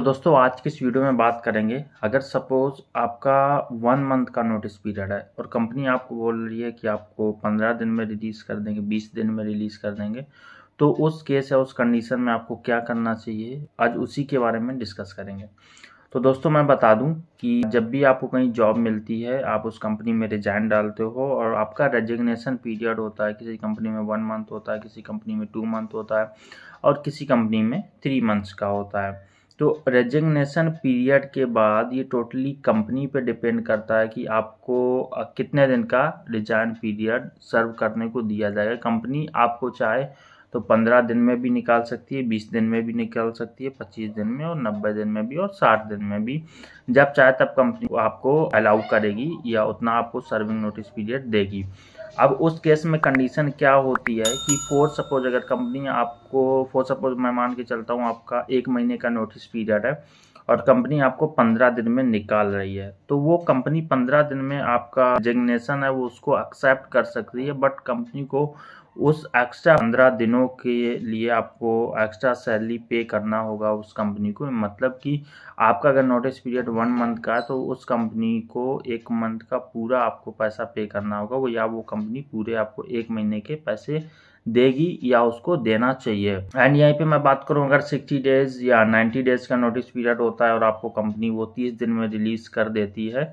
तो दोस्तों आज की इस वीडियो में बात करेंगे अगर सपोज़ आपका वन मंथ का नोटिस पीरियड है और कंपनी आपको बोल रही है कि आपको पंद्रह दिन में रिलीज़ कर देंगे बीस दिन में रिलीज़ कर देंगे तो उस केस या उस कंडीशन में आपको क्या करना चाहिए आज उसी के बारे में डिस्कस करेंगे तो दोस्तों मैं बता दूं कि जब भी आपको कहीं जॉब मिलती है आप उस कंपनी में रिजाइन डालते हो और आपका रेजिग्नेशन पीरियड होता है किसी कंपनी में वन मंथ होता है किसी कंपनी में टू मंथ होता है और किसी कंपनी में थ्री मंथ्स का होता है तो रेजिग्नेशन पीरियड के बाद ये टोटली कंपनी पे डिपेंड करता है कि आपको कितने दिन का रिजाइन पीरियड सर्व करने को दिया जाएगा कंपनी आपको चाहे तो पंद्रह दिन में भी निकाल सकती है बीस दिन में भी निकाल सकती है पच्चीस दिन में और नब्बे दिन में भी और साठ दिन में भी जब चाहे तब कंपनी आपको अलाउ करेगी या उतना आपको सर्विंग नोटिस पीरियड देगी अब उस केस में कंडीशन क्या होती है कि फोर सपोज अगर कंपनी आपको फोर सपोज मैं मान के चलता हूँ आपका एक महीने का नोटिस पीरियड है और कंपनी आपको पंद्रह दिन में निकाल रही है तो वो कंपनी पंद्रह दिन में आपका रेजिग्नेशन है वो उसको एक्सेप्ट कर सकती है बट कंपनी को उस एक्स्ट्रा पंद्रह दिनों के लिए आपको एक्स्ट्रा सैलरी पे करना होगा उस कंपनी को मतलब कि आपका अगर नोटिस पीरियड वन मंथ का है तो उस कंपनी को एक मंथ का पूरा आपको पैसा पे करना होगा वो या वो कंपनी पूरे आपको एक महीने के पैसे देगी या उसको देना चाहिए एंड यहीं पे मैं बात करूँ अगर सिक्सटी डेज या नाइन्टी डेज का नोटिस पीरियड होता है और आपको कंपनी वो तीस दिन में रिलीज कर देती है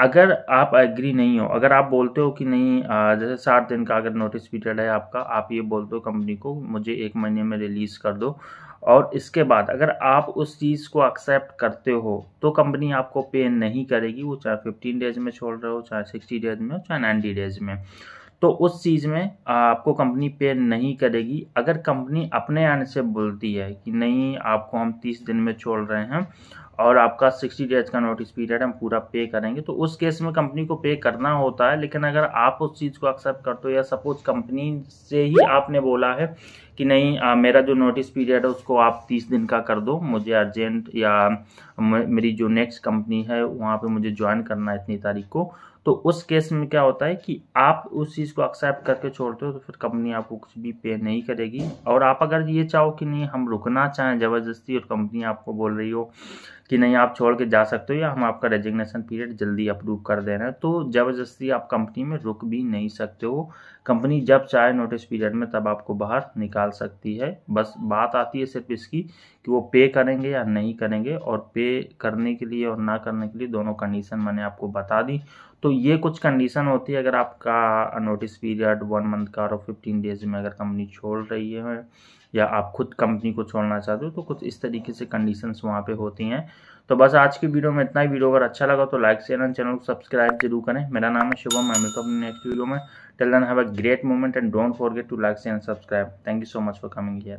अगर आप एग्री नहीं हो अगर आप बोलते हो कि नहीं जैसे साठ दिन का अगर नोटिस पीरियड है आपका आप ये बोलते हो कंपनी को मुझे एक महीने में रिलीज़ कर दो और इसके बाद अगर आप उस चीज़ को एक्सेप्ट करते हो तो कंपनी आपको पे नहीं करेगी वो चाहे फिफ्टीन डेज में छोड़ रहे हो चाहे सिक्सटी डेज में हो चाहे नाइन्टी डेज में तो उस चीज़ में आपको कंपनी पे नहीं करेगी अगर कंपनी अपने आने से बोलती है कि नहीं आपको हम तीस दिन में छोड़ रहे हैं और आपका सिक्सटी डेज का नोटिस पीरियड हम पूरा पे करेंगे तो उस केस में कंपनी को पे करना होता है लेकिन अगर आप उस चीज़ को एक्सेप्ट करते हो या सपोज कंपनी से ही आपने बोला है कि नहीं आ, मेरा जो नोटिस पीरियड है उसको आप तीस दिन का कर दो मुझे अर्जेंट या मेरी जो नेक्स्ट कंपनी है वहाँ पे मुझे ज्वाइन करना है इतनी तारीख को तो उस केस में क्या होता है कि आप उस चीज़ को एक्सेप्ट करके छोड़ते हो तो फिर कंपनी आपको कुछ भी पे नहीं करेगी और आप अगर ये चाहो कि नहीं हम रुकना चाहें ज़बरदस्ती और कंपनी आपको बोल रही हो कि नहीं आप छोड़ के जा सकते हो या हम आपका रेजिग्नेशन पीरियड जल्दी अप्रूव कर दे रहे हैं तो ज़बरदस्ती आप कंपनी में रुक भी नहीं सकते हो कंपनी जब चाहे नोटिस पीरियड में तब आपको बाहर निकाल सकती है बस बात आती है सिर्फ इसकी कि वो पे करेंगे या नहीं करेंगे और पे करने के लिए और ना करने के लिए दोनों कंडीशन मैंने आपको बता दी तो तो ये कुछ कंडीशन होती है अगर आपका नोटिस पीरियड वन मंथ का और फिफ्टीन डेज में अगर कंपनी छोड़ रही है या आप खुद कंपनी को छोड़ना चाहते हो तो कुछ इस तरीके से कंडीशंस वहाँ पे होती हैं तो बस आज की वीडियो में इतना ही वीडियो अगर अच्छा लगा तो लाइक शेयर एंड चैनल को सब्सक्राइब जरूर करें मेरा नाम है शुभम मैं मिलता हूँ नेक्स्ट वीडियो में till then have a great moment and don't forget to like share and subscribe thank you so much for coming here